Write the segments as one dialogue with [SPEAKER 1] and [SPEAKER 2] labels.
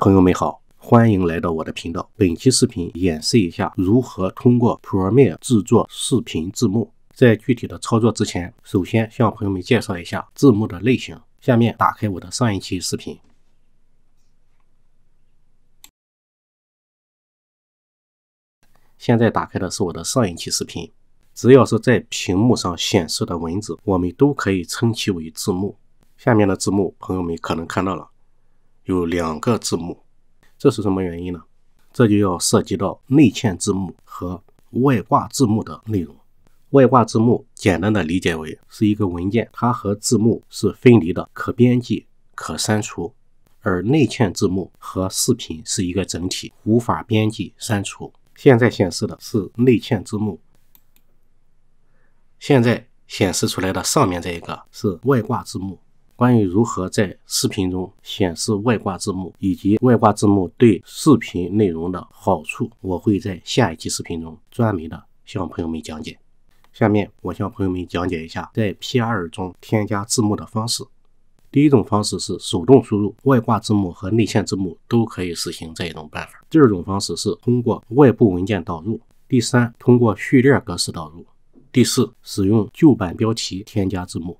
[SPEAKER 1] 朋友们好，欢迎来到我的频道。本期视频演示一下如何通过 Premiere 制作视频字幕。在具体的操作之前，首先向朋友们介绍一下字幕的类型。下面打开我的上一期视频。现在打开的是我的上一期视频。只要是在屏幕上显示的文字，我们都可以称其为字幕。下面的字幕，朋友们可能看到了。有两个字幕，这是什么原因呢？这就要涉及到内嵌字幕和外挂字幕的内容。外挂字幕简单的理解为是一个文件，它和字幕是分离的，可编辑、可删除；而内嵌字幕和视频是一个整体，无法编辑、删除。现在显示的是内嵌字幕，现在显示出来的上面这一个是外挂字幕。关于如何在视频中显示外挂字幕以及外挂字幕对视频内容的好处，我会在下一期视频中专门的向朋友们讲解。下面我向朋友们讲解一下在 PR 中添加字幕的方式。第一种方式是手动输入，外挂字幕和内嵌字幕都可以实行这一种办法。第二种方式是通过外部文件导入。第三，通过序列格式导入。第四，使用旧版标题添加字幕。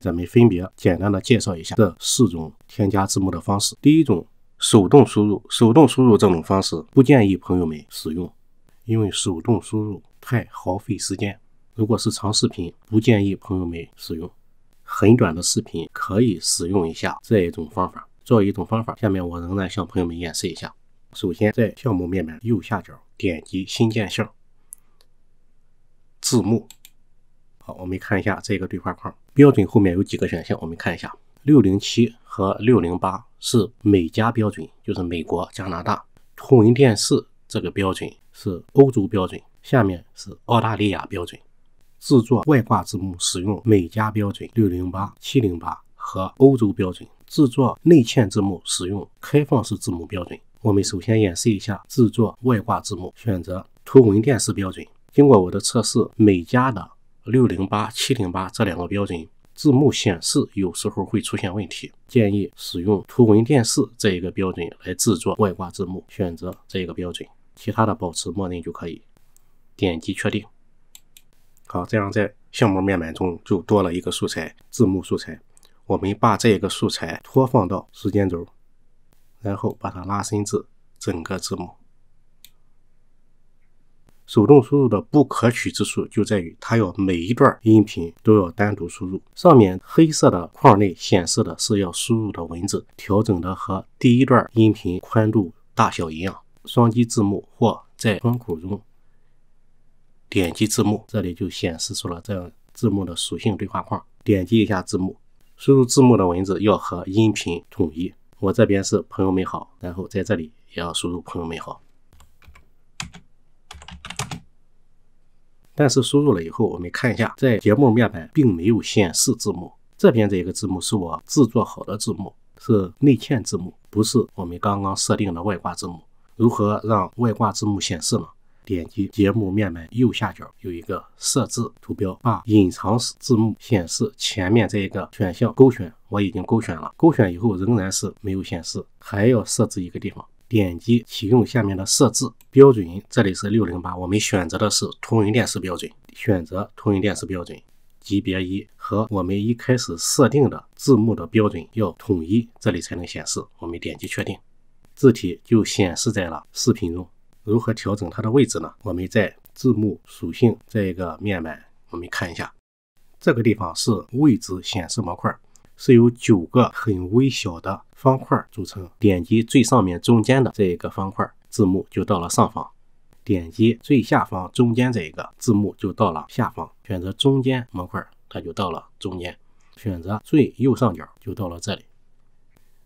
[SPEAKER 1] 咱们分别简单的介绍一下这四种添加字幕的方式。第一种，手动输入。手动输入这种方式不建议朋友们使用，因为手动输入太耗费时间。如果是长视频，不建议朋友们使用。很短的视频可以使用一下这一种方法。做一种方法，下面我仍然向朋友们演示一下。首先，在项目面板右下角点击新建项，字幕。好，我们看一下这个对话框，标准后面有几个选项，我们看一下。六零七和六零八是美加标准，就是美国、加拿大图文电视这个标准是欧洲标准，下面是澳大利亚标准。制作外挂字幕使用美加标准六零八、七零八和欧洲标准；制作内嵌字幕使用开放式字幕标准。我们首先演示一下制作外挂字幕，选择图文电视标准。经过我的测试，美加的。六零八、七零八这两个标准字幕显示有时候会出现问题，建议使用图文电视这一个标准来制作外挂字幕，选择这一个标准，其他的保持默认就可以。点击确定。好，这样在项目面板中就多了一个素材字幕素材。我们把这个素材拖放到时间轴，然后把它拉伸至整个字幕。手动输入的不可取之处就在于，它要每一段音频都要单独输入。上面黑色的框内显示的是要输入的文字，调整的和第一段音频宽度大小一样。双击字幕或在窗口中点击字幕，这里就显示出了这样字幕的属性对话框。点击一下字幕，输入字幕的文字要和音频统一。我这边是朋友们好，然后在这里也要输入朋友们好。但是输入了以后，我们看一下，在节目面板并没有显示字幕。这边这一个字幕是我制作好的字幕，是内嵌字幕，不是我们刚刚设定的外挂字幕。如何让外挂字幕显示呢？点击节目面板右下角有一个设置图标，把隐藏字幕显示前面这一个选项勾选，我已经勾选了。勾选以后仍然是没有显示，还要设置一个地方。点击启用下面的设置标准，这里是六零八，我们选择的是图文电视标准，选择图文电视标准级别一和我们一开始设定的字幕的标准要统一，这里才能显示。我们点击确定，字体就显示在了视频中。如何调整它的位置呢？我们在字幕属性这一个面板，我们看一下，这个地方是位置显示模块，是有九个很微小的。方块组成。点击最上面中间的这一个方块，字幕就到了上方；点击最下方中间这一个字幕就到了下方。选择中间模块，它就到了中间；选择最右上角，就到了这里。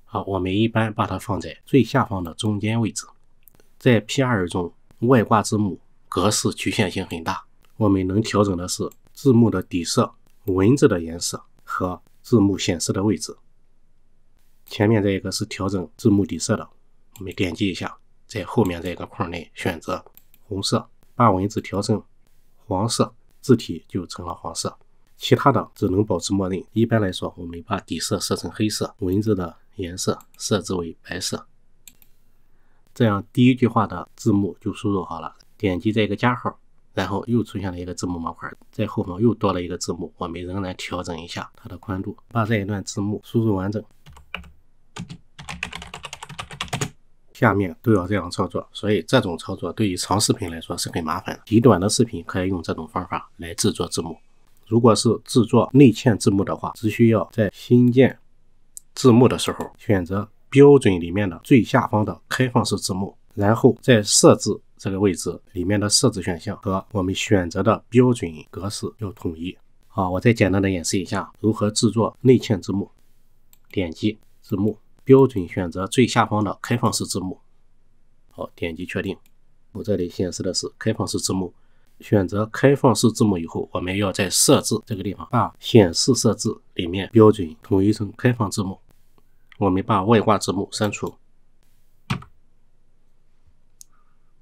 [SPEAKER 1] 好，我们一般把它放在最下方的中间位置。在 PR 中，外挂字幕格式局限性很大，我们能调整的是字幕的底色、文字的颜色和字幕显示的位置。前面这一个是调整字幕底色的，我们点击一下，在后面这个框内选择红色，把文字调成黄色，字体就成了黄色。其他的只能保持默认。一般来说，我们把底色设成黑色，文字的颜色设置为白色，这样第一句话的字幕就输入好了。点击这个加号，然后又出现了一个字幕模块，在后方又多了一个字幕，我们仍然调整一下它的宽度，把这一段字幕输入完整。下面都要这样操作，所以这种操作对于长视频来说是很麻烦的。极短的视频可以用这种方法来制作字幕。如果是制作内嵌字幕的话，只需要在新建字幕的时候选择标准里面的最下方的开放式字幕，然后再设置这个位置里面的设置选项和我们选择的标准格式要统一。啊，我再简单的演示一下如何制作内嵌字幕，点击字幕。标准选择最下方的开放式字幕，好，点击确定。我这里显示的是开放式字幕。选择开放式字幕以后，我们要在设置这个地方，把显示设置里面标准统一成开放字幕。我们把外挂字幕删除，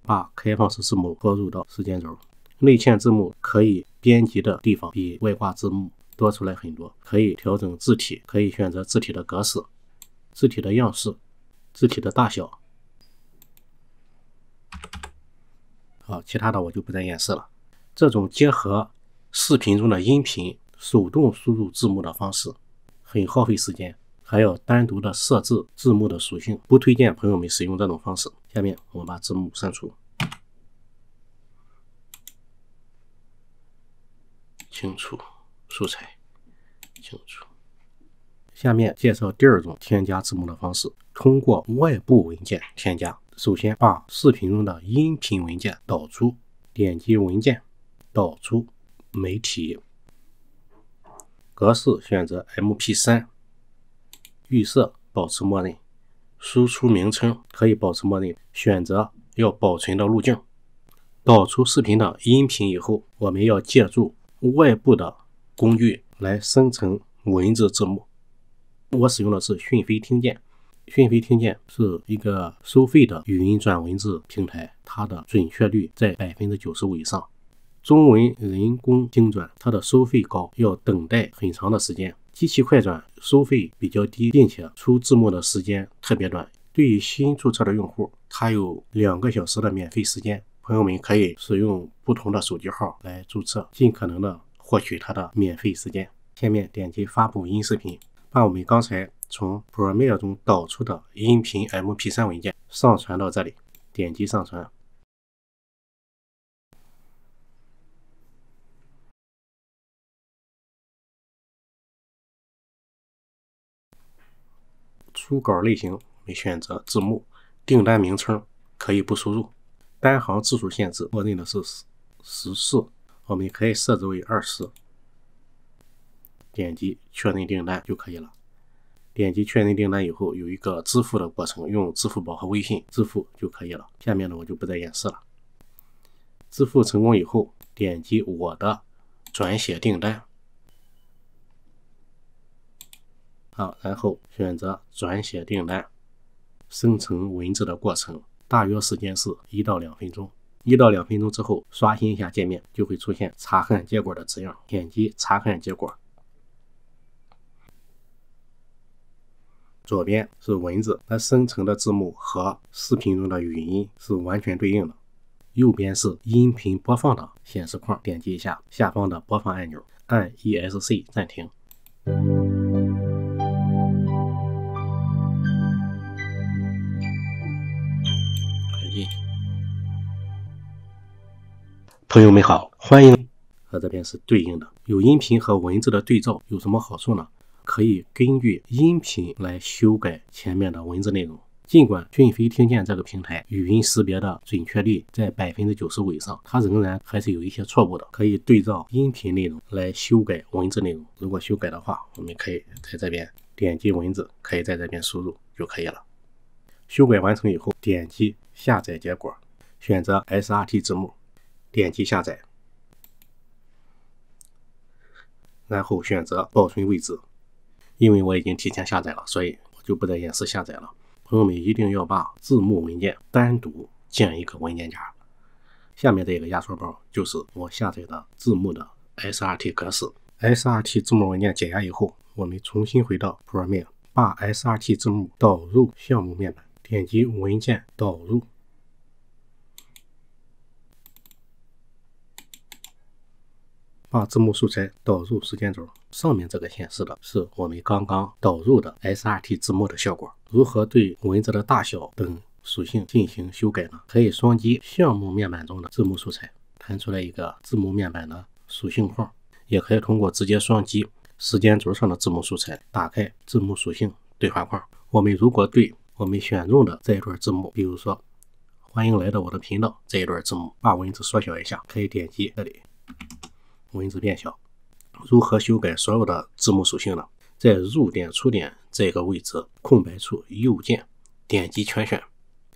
[SPEAKER 1] 把开放式字幕拖入到时间轴。内嵌字幕可以编辑的地方比外挂字幕多出来很多，可以调整字体，可以选择字体的格式。字体的样式、字体的大小，好，其他的我就不再演示了。这种结合视频中的音频手动输入字幕的方式，很耗费时间，还要单独的设置字幕的属性，不推荐朋友们使用这种方式。下面我们把字幕删除，清除素材，清除。下面介绍第二种添加字幕的方式：通过外部文件添加。首先，把视频中的音频文件导出，点击文件，导出，媒体格式选择 MP3，预设保持默认，输出名称可以保持默认，选择要保存的路径。导出视频的音频以后，我们要借助外部的工具来生成文字字幕。我使用的是讯飞听见，讯飞听见是一个收费的语音转文字平台，它的准确率在百分之九十五以上。中文人工精转，它的收费高，要等待很长的时间；机器快转，收费比较低，并且出字幕的时间特别短。对于新注册的用户，它有两个小时的免费时间，朋友们可以使用不同的手机号来注册，尽可能的获取它的免费时间。下面点击发布音视频。把我们刚才从 Premiere 中导出的音频 MP3 文件上传到这里，点击上传。初稿类型我们选择字幕，订单名称可以不输入，单行字数限制默认的是十十四，我们可以设置为二十。点击确认订单就可以了。点击确认订单以后，有一个支付的过程，用支付宝和微信支付就可以了。下面呢，我就不再演示了。支付成功以后，点击我的转写订单，好，然后选择转写订单，生成文字的过程，大约时间是一到两分钟。一到两分钟之后，刷新一下界面，就会出现查看结果的字样。点击查看结果。左边是文字，它生成的字幕和视频中的语音是完全对应的。右边是音频播放的显示框，点击一下下方的播放按钮，按 ESC 暂停。朋友们好，欢迎。和这边是对应的，有音频和文字的对照，有什么好处呢？可以根据音频来修改前面的文字内容。尽管讯飞听见这个平台语音识别的准确率在百分之九十五上，它仍然还是有一些错误的，可以对照音频内容来修改文字内容。如果修改的话，我们可以在这边点击文字，可以在这边输入就可以了。修改完成以后，点击下载结果，选择 SRT 字幕，点击下载，然后选择保存位置。因为我已经提前下载了，所以我就不再演示下载了。朋友们一定要把字幕文件单独建一个文件夹。下面这个压缩包就是我下载的字幕的 SRT 格式。SRT 字幕文件解压以后，我们重新回到 Premiere，把 SRT 字幕导入项目面板，点击文件导入。把字幕素材导入时间轴，上面这个显示的是我们刚刚导入的 SRT 字幕的效果。如何对文字的大小等属性进行修改呢？可以双击项目面板中的字幕素材，弹出来一个字幕面板的属性框，也可以通过直接双击时间轴上的字幕素材，打开字幕属性对话框。我们如果对我们选中的这一段字幕，比如说“欢迎来到我的频道”这一段字幕，把文字缩小一下，可以点击这里。文字变小，如何修改所有的字幕属性呢？在入点出点这个位置空白处右键点击全选，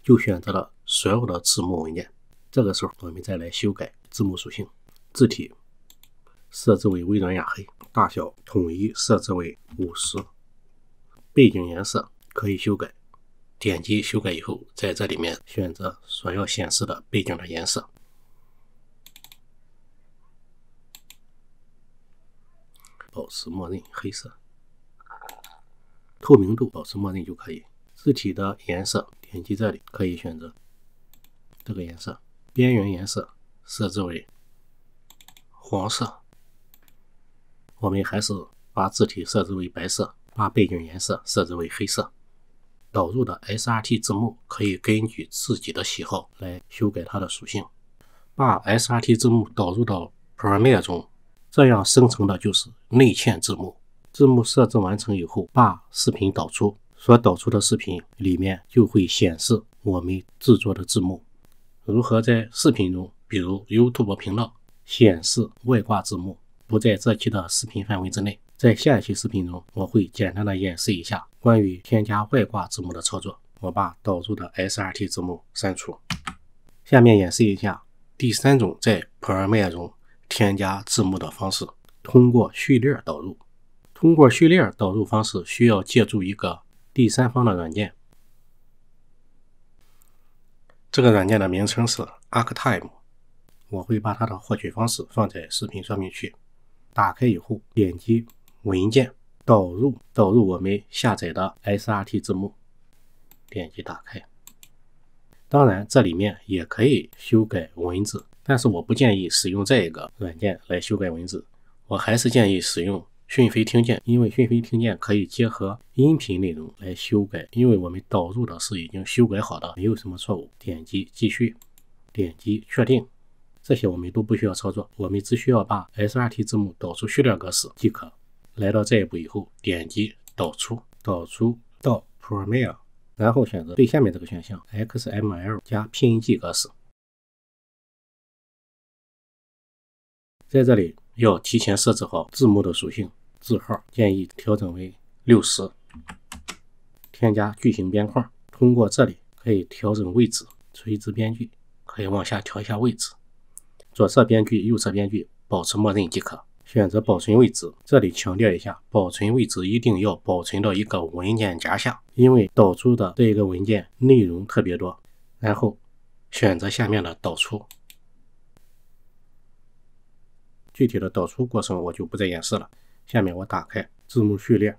[SPEAKER 1] 就选择了所有的字幕文件。这个时候我们再来修改字幕属性，字体设置为微软雅黑，大小统一设置为五十，背景颜色可以修改，点击修改以后，在这里面选择所要显示的背景的颜色。保持默认黑色，透明度保持默认就可以。字体的颜色点击这里可以选择这个颜色，边缘颜色设置为黄色。我们还是把字体设置为白色，把背景颜色设置为黑色。导入的 SRT 字幕可以根据自己的喜好来修改它的属性。把 SRT 字幕导入到 Premiere 中。这样生成的就是内嵌字幕。字幕设置完成以后，把视频导出，所导出的视频里面就会显示我们制作的字幕。如何在视频中，比如 YouTube 频道显示外挂字幕，不在这期的视频范围之内，在下一期视频中我会简单的演示一下关于添加外挂字幕的操作。我把导入的 SRT 字幕删除。下面演示一下第三种，在 Premiere 中。添加字幕的方式，通过序列导入。通过序列导入方式，需要借助一个第三方的软件，这个软件的名称是 ArcTime。我会把它的获取方式放在视频说明区。打开以后，点击文件导入，导入我们下载的 SRT 字幕，点击打开。当然，这里面也可以修改文字。但是我不建议使用这个软件来修改文字，我还是建议使用讯飞听见，因为讯飞听见可以结合音频内容来修改。因为我们导入的是已经修改好的，没有什么错误。点击继续，点击确定，这些我们都不需要操作，我们只需要把 SRT 字幕导出序列格式即可。来到这一步以后，点击导出，导出到 Premiere，然后选择最下面这个选项，XML 加 PNG 格式。在这里要提前设置好字幕的属性，字号建议调整为六十，添加矩形边框。通过这里可以调整位置，垂直边距可以往下调一下位置，左侧边距、右侧边距保持默认即可。选择保存位置，这里强调一下，保存位置一定要保存到一个文件夹下，因为导出的这一个文件内容特别多。然后选择下面的导出。具体的导出过程我就不再演示了。下面我打开字幕序列，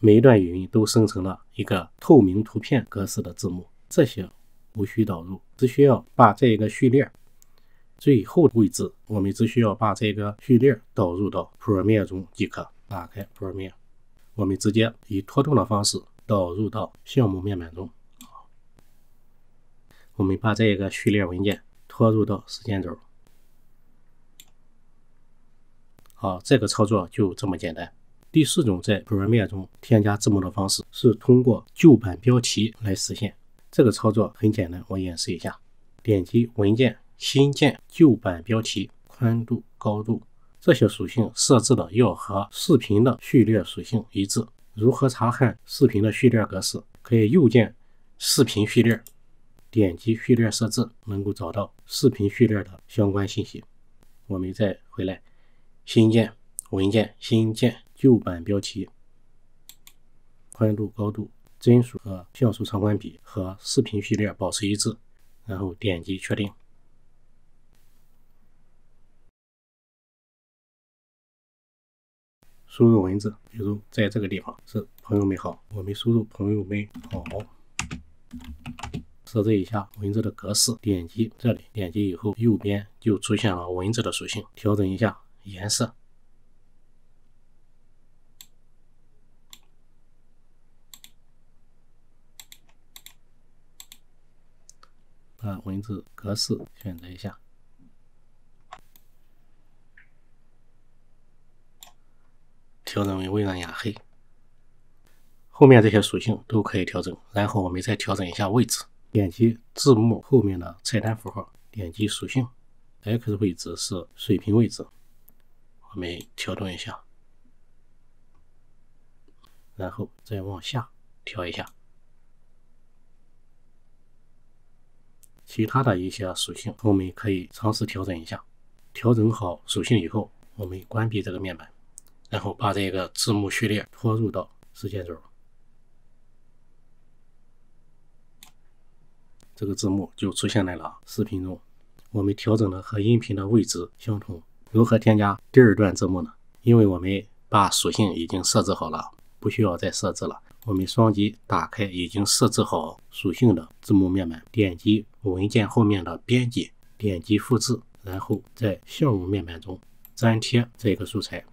[SPEAKER 1] 每一段语音都生成了一个透明图片格式的字幕，这些无需导入，只需要把这一个序列最后位置，我们只需要把这个序列导入到 p e r 面中即可。打开 p e r 面，我们直接以拖动的方式导入到项目面板中。我们把这个序列文件拖入到时间轴。好，这个操作就这么简单。第四种在 Premiere 中添加字幕的方式是通过旧版标题来实现。这个操作很简单，我演示一下：点击文件新建旧版标题，宽度、高度这些属性设置的要和视频的序列属性一致。如何查看视频的序列格式？可以右键视频序列，点击序列设置，能够找到视频序列的相关信息。我们再回来。新建文件，新建旧版标题，宽度、高度、帧数和像素长宽比和视频序列保持一致，然后点击确定。输入文字，比如在这个地方是“朋友们好”，我们输入“朋友们好”。设置一下文字的格式，点击这里，点击以后右边就出现了文字的属性，调整一下。颜色，把文字格式选择一下，调整为微软雅黑。后面这些属性都可以调整，然后我们再调整一下位置。点击字幕后面的菜单符号，点击属性，X 位置是水平位置。我们调整一下，然后再往下调一下，其他的一些属性我们可以尝试调整一下。调整好属性以后，我们关闭这个面板，然后把这个字幕序列拖入到时间轴，这个字幕就出现在了。视频中，我们调整的和音频的位置相同。如何添加第二段字幕呢？因为我们把属性已经设置好了，不需要再设置了。我们双击打开已经设置好属性的字幕面板，点击文件后面的编辑，点击复制，然后在项目面板中粘贴这个素材，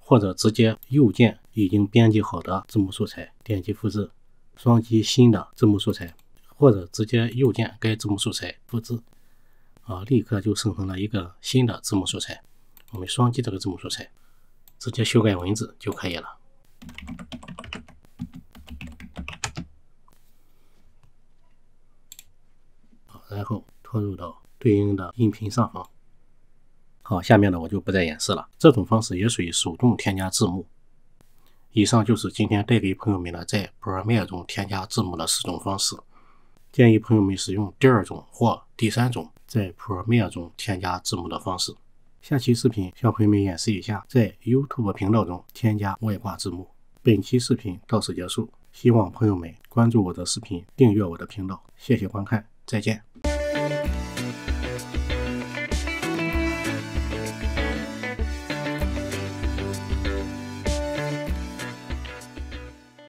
[SPEAKER 1] 或者直接右键已经编辑好的字幕素材，点击复制，双击新的字幕素材，或者直接右键该字幕素材复制。啊，立刻就生成了一个新的字幕素材。我们双击这个字幕素材，直接修改文字就可以了。然后拖入到对应的音频上。方。好，下面呢我就不再演示了。这种方式也属于手动添加字幕。以上就是今天带给朋友们的在 Premiere 中添加字幕的四种方式。建议朋友们使用第二种或第三种。在 Premiere 中添加字幕的方式。下期视频向朋友们演示一下在 YouTube 频道中添加外挂字幕。本期视频到此结束，希望朋友们关注我的视频，订阅我的频道。谢谢观看，再见。